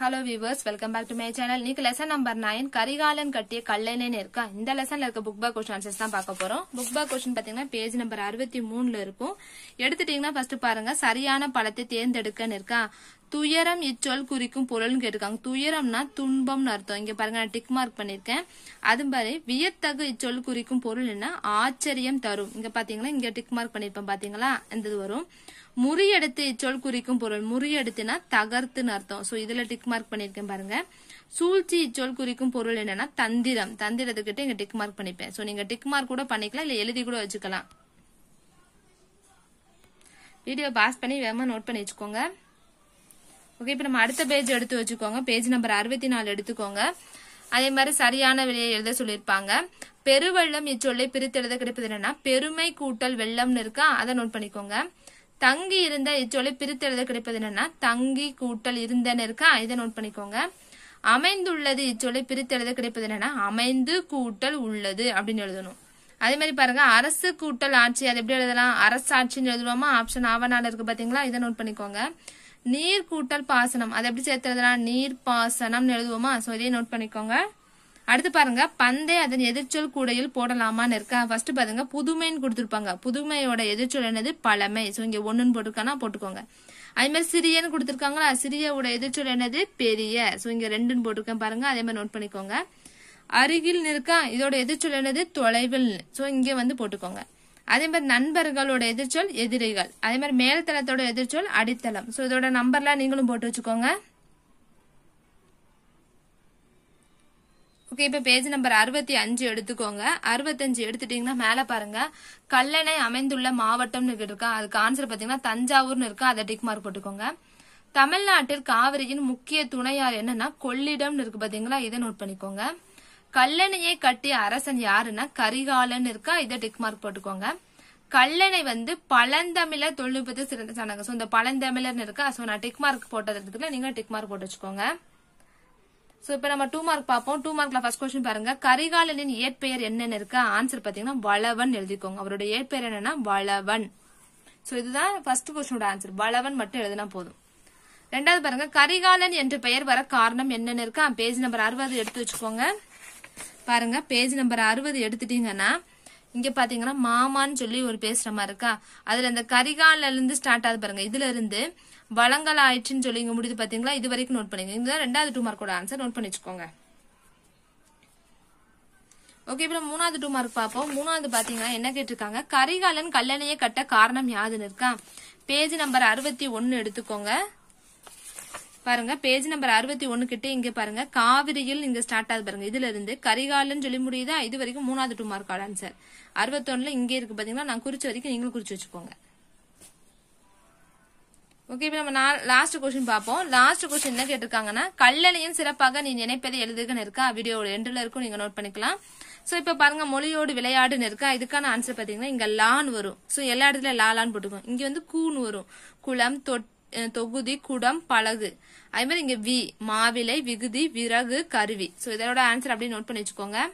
hello viewers welcome back to my channel இன்னைக்கு lesson number nine Karikalan கட்டிய கல்லணைன்னு இருக்கா இந்த லெசன்ல இருக்க புக் பா கொஸ்டின் ஆன்சர்ஸ் தான் பார்க்க போறோம் புக் பா கொஸ்டின் பாத்தீங்கன்னா பேஜ் நம்பர் அறுபத்தி மூணுல இருக்கும் எடுத்துட்டீங்கன்னா ஃபர்ஸ்ட் பாருங்க சரியான பழத்தை தேர்ந்தெடுக்கன்னு இருக்கா துயரம் இச்சொல் குறிக்கும் பொருள்னு கேட்டுக்காங்க துயரம்னா துன்பம்னு அர்த்தம் இங்க பாருங்க நான் டிக் மார்க் பண்ணிருக்கேன் அது மாதிரி வியத்தகு இச்சொல் குறிக்கும் பொருள் என்ன ஆச்சரியம் தரும் இங்க பாத்தீங்களா இங்க டிக் மார்க் பண்ணிருப்பேன் பாத்தீங்களா இந்த வரும் முறியெடுத்து இச்சொல் குறிக்கும் பொருள் முறியெடுத்துனா தகர்த்துன்னு அர்த்தம் ஸோ இதுல டிக் மார்க் பண்ணிருக்கேன் பாருங்க சூழ்ச்சி இச்சொல் குறிக்கும் பொருள் என்னன்னா தந்திரம் தந்திரத்துக்கிட்ட இங்க டிக் மார்க் பண்ணிப்பேன் ஸோ நீங்க டிக் மார்க் கூட பண்ணிக்கலாம் இல்ல எழுதி கூட வச்சுக்கலாம் வீடியோ பாஸ் பண்ணி வேகமா நோட் பண்ணி வச்சுக்கோங்க ஓகே இப்போ நம்ம அடுத்த பேஜ் எடுத்து வச்சுக்கோங்க பேஜ் நம்பர் அறுபத்தி நாலு எடுத்துக்கோங்க அதே மாதிரி சரியான விலையை எழுத சொல்லியிருப்பாங்க பெருவெள்ளம் இச்சொல்லை பிரித்து எழுத கிடைப்பது என்னன்னா பெருமை கூட்டல் வெள்ளம்னு இருக்கா அதை நோட் பண்ணிக்கோங்க தங்கி இருந்த இச்சொல்லை பிரித்து எழுத கிடைப்பது என்னன்னா தங்கி கூட்டல் இருந்தன்னு இருக்கா இதை நோட் பண்ணிக்கோங்க அமைந்துள்ளது இச்சொல்லை பிரித்து எழுத கிடைப்பது என்னன்னா அமைந்து கூட்டல் உள்ளது அப்படின்னு எழுதணும் அதே மாதிரி பாருங்க அரசு கூட்டல் ஆட்சி அது எப்படி எழுதலாம் அரசாட்சின்னு எழுதுவோமா ஆப்ஷன் ஆவனால இருக்கு பாத்தீங்களா இதை நோட் பண்ணிக்கோங்க நீர் கூட்டல் பாசனம் அதை எப்படி சேர்த்துறதுனா நீர் பாசனம் எழுதுவோமா ஸோ இதையே நோட் பண்ணிக்கோங்க அடுத்து பாருங்க பந்தை அதன் எதிர்ச்சொல் கூடையில் போடலாமான்னு இருக்கா ஃபர்ஸ்ட் பாருங்க புதுமைன்னு கொடுத்துருப்பாங்க புதுமையோட எதிர்ச்சொல் என்னது பழமை ஸோ இங்க ஒன்றுன்னு போட்டுக்கானா போட்டுக்கோங்க அதே மாதிரி சிறியன்னு கொடுத்துருக்காங்களா சிறியோட எதிர்ச்சொல் என்னது பெரிய ஸோ இங்க ரெண்டுன்னு போட்டிருக்கேன் பாருங்க அதே மாதிரி நோட் பண்ணிக்கோங்க அருகில் நிற்கா இதோட எதிர்ச்சொல் என்னது தொலைவில் ஸோ இங்கே வந்து போட்டுக்கோங்க அதே மாதிரி நண்பர்களோட எதிர்ச்சொல் எதிரிகள் அதே மாதிரி மேல்தளத்தோட எதிர்ச்சொல் அடித்தளம் ஸோ இதோட நம்பர்லாம் நீங்களும் போட்டு வச்சுக்கோங்க ஓகே இப்போ பேஜ் நம்பர் அறுபத்தி அஞ்சு எடுத்துக்கோங்க அறுபத்தஞ்சு எடுத்துட்டீங்கன்னா மேலே பாருங்க கல்லணை அமைந்துள்ள மாவட்டம்னு இருக்கா அதுக்கு ஆன்சர் பார்த்தீங்கன்னா தஞ்சாவூர்னு இருக்கா அதை டிக் மார்க் போட்டுக்கோங்க தமிழ்நாட்டில் காவிரியின் முக்கிய துணையார் என்னன்னா கொள்ளிடம்னு இருக்கு பார்த்தீங்களா இதை நோட் பண்ணிக்கோங்க கல்லணையை கட்டிய அரசன் யாருன்னா கரிகாலன் இருக்கா இதை டிக் மார்க் போட்டுக்கோங்க கல்லணை வந்து பழந்தமிழர் தொழில்நுட்பத்தை சிறந்த சாணங்க ஸோ இந்த பழந்தமிழர்னு இருக்கா ஸோ நான் டிக் மார்க் போட்டதுக்குல நீங்க டிக் மார்க் போட்டு வச்சுக்கோங்க ஸோ இப்போ நம்ம டூ மார்க் பார்ப்போம் டூ மார்க்ல ஃபர்ஸ்ட் கொஸ்டின் பாருங்க கரிகாலனின் இயற்பெயர் என்னன்னு இருக்கு ஆன்சர் பார்த்தீங்கன்னா வளவன் எழுதிக்கோங்க அவரோட இயற்பெயர் என்னன்னா வளவன் ஸோ இதுதான் ஃபர்ஸ்ட் கொஸ்டினோட ஆன்சர் வளவன் மட்டும் எழுதினா போதும் ரெண்டாவது பாருங்க கரிகாலன் என்ற பெயர் வர காரணம் என்னன்னு இருக்கா பேஜ் நம்பர் அறுபது எடுத்து வச்சுக்கோங்க பாருங்க பேஜ் நம்பர் அறுபது எடுத்துட்டீங்கன்னா இங்க பாத்தீங்கன்னா மாமான்னு சொல்லி ஒரு பேசுற மாதிரி இருக்கா அதுல இந்த கரிகால இருந்து ஸ்டார்ட் ஆகுது பாருங்க இதுல இருந்து வளங்கள் ஆயிடுச்சுன்னு சொல்லி இங்க முடியுது பாத்தீங்களா இது வரைக்கும் நோட் பண்ணுங்க இதுதான் ரெண்டாவது டூ மார்க்கோட ஆன்சர் நோட் பண்ணி வச்சுக்கோங்க ஓகே இப்ப மூணாவது டூ மார்க் பார்ப்போம் மூணாவது பாத்தீங்கன்னா என்ன கேட்டிருக்காங்க கரிகாலன் கல்லணையை கட்ட காரணம் யாதுன்னு இருக்கா பேஜ் நம்பர் அறுபத்தி ஒன்னு எடுத்துக்கோங்க பாருங்க பேஜ் நம்பர் அறுபத்தி ஒன்னு கிட்ட இங்க பாருங்க காவிரியில் இங்க ஸ்டார்ட் ஆகுது பாருங்க இதுல இருந்து கரிகாலன்னு சொல்லி முடியுதா இது வரைக்கும் மூணாவது டூ மார்க் ஆன்சர் அறுபத்தொன்னுல இங்கே இருக்கு பாத்தீங்கன்னா நான் குறிச்ச வரைக்கும் நீங்களும் குறிச்சு வச்சுக்கோங்க ஓகே இப்போ நம்ம லாஸ்ட் கொஸ்டின் பார்ப்போம் லாஸ்ட் கொஸ்டின் என்ன கேட்டிருக்காங்கன்னா கல்லணையும் சிறப்பாக நீ நினைப்பதை எழுதுகன்னு இருக்கா வீடியோட எண்டில் இருக்கும் நீங்க நோட் பண்ணிக்கலாம் ஸோ இப்போ பாருங்க மொழியோடு விளையாடுன்னு இருக்கா இதுக்கான ஆன்சர் பார்த்தீங்கன்னா இங்க லான் வரும் ஸோ எல்லா இடத்துல லாலான்னு போட்டுக்கோங்க இங்க வந்து கூன்னு வரும் குளம் தொட்டு தொகுதி குடம் பழகு அதே மாதிரி இங்க வி மாவிலை விகுதி விறகு கருவி ஸோ இதோட ஆன்சர் அப்படியே நோட் பண்ணி வச்சுக்கோங்க